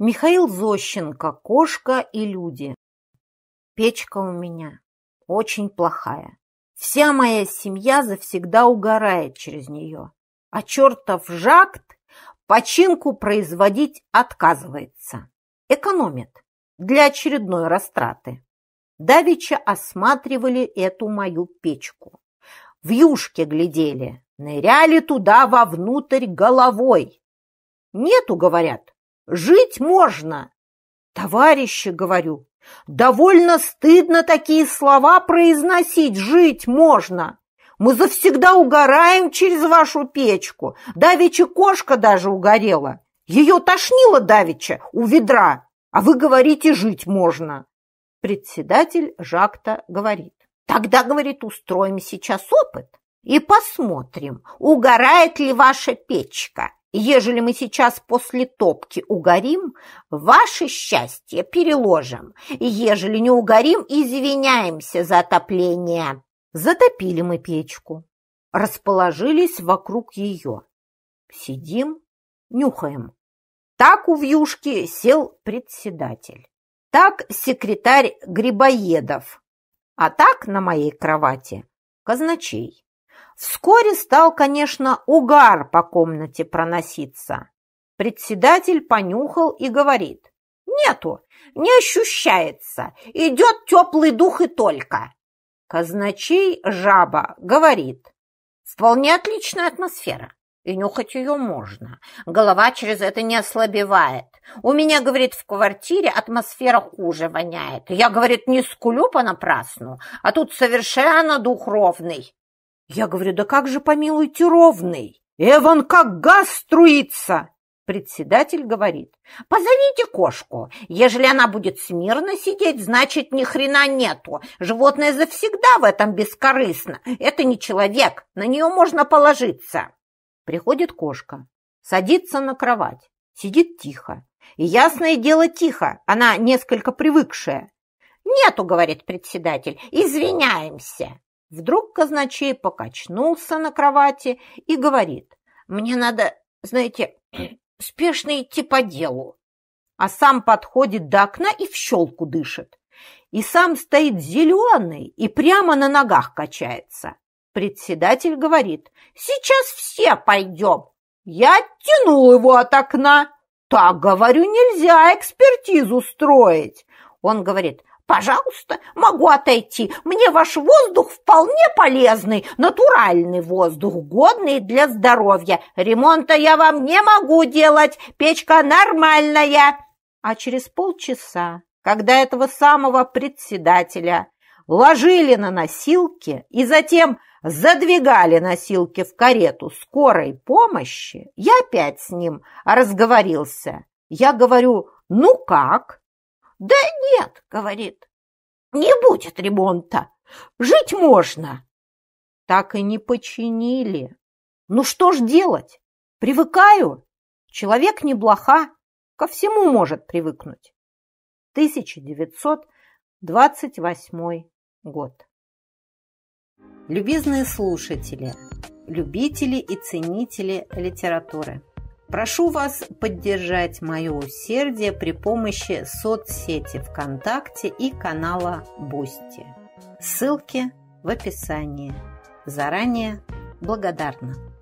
Михаил Зощенко «Кошка и люди». Печка у меня очень плохая. Вся моя семья завсегда угорает через нее, а чертов жакт починку производить отказывается. Экономит для очередной растраты. Давича осматривали эту мою печку. В юшке глядели, ныряли туда вовнутрь головой. Нету, говорят, Жить можно. Товарищи, говорю, довольно стыдно такие слова произносить. Жить можно. Мы завсегда угораем через вашу печку. Давеча кошка даже угорела. Ее тошнило давеча у ведра, а вы говорите, жить можно. Председатель Жакта говорит. Тогда, говорит, устроим сейчас опыт и посмотрим, угорает ли ваша печка. Ежели мы сейчас после топки угорим, ваше счастье переложим. Ежели не угорим, извиняемся за отопление. Затопили мы печку. Расположились вокруг ее. Сидим, нюхаем. Так у вьюшки сел председатель. Так секретарь Грибоедов. А так на моей кровати казначей. Вскоре стал, конечно, угар по комнате проноситься. Председатель понюхал и говорит. «Нету, не ощущается, идет теплый дух и только». Казначей жаба говорит. «Вполне отличная атмосфера, и нюхать ее можно. Голова через это не ослабевает. У меня, говорит, в квартире атмосфера хуже воняет. Я, говорит, не скулю понапрасну, а тут совершенно дух ровный. Я говорю, да как же, помилуйте, ровный? Эван как газ струится! Председатель говорит, позовите кошку. Ежели она будет смирно сидеть, значит, ни хрена нету. Животное завсегда в этом бескорыстно. Это не человек, на нее можно положиться. Приходит кошка, садится на кровать, сидит тихо. И ясное дело тихо, она несколько привыкшая. «Нету», — говорит председатель, — «извиняемся». Вдруг казначей покачнулся на кровати и говорит, «Мне надо, знаете, спешно идти по делу». А сам подходит до окна и в щелку дышит. И сам стоит зеленый и прямо на ногах качается. Председатель говорит, «Сейчас все пойдем». Я оттянул его от окна. «Так, говорю, нельзя экспертизу строить». Он говорит, Пожалуйста, могу отойти. Мне ваш воздух вполне полезный, натуральный воздух, годный для здоровья. Ремонта я вам не могу делать, печка нормальная. А через полчаса, когда этого самого председателя ложили на носилки и затем задвигали носилки в карету скорой помощи, я опять с ним разговорился. Я говорю, ну как? Да нет, говорит, не будет ремонта, жить можно. Так и не починили. Ну что ж делать? Привыкаю. Человек не блоха, ко всему может привыкнуть. 1928 год. Любезные слушатели, любители и ценители литературы – Прошу вас поддержать мое усердие при помощи соцсети ВКонтакте и канала Бусти. Ссылки в описании. Заранее благодарна.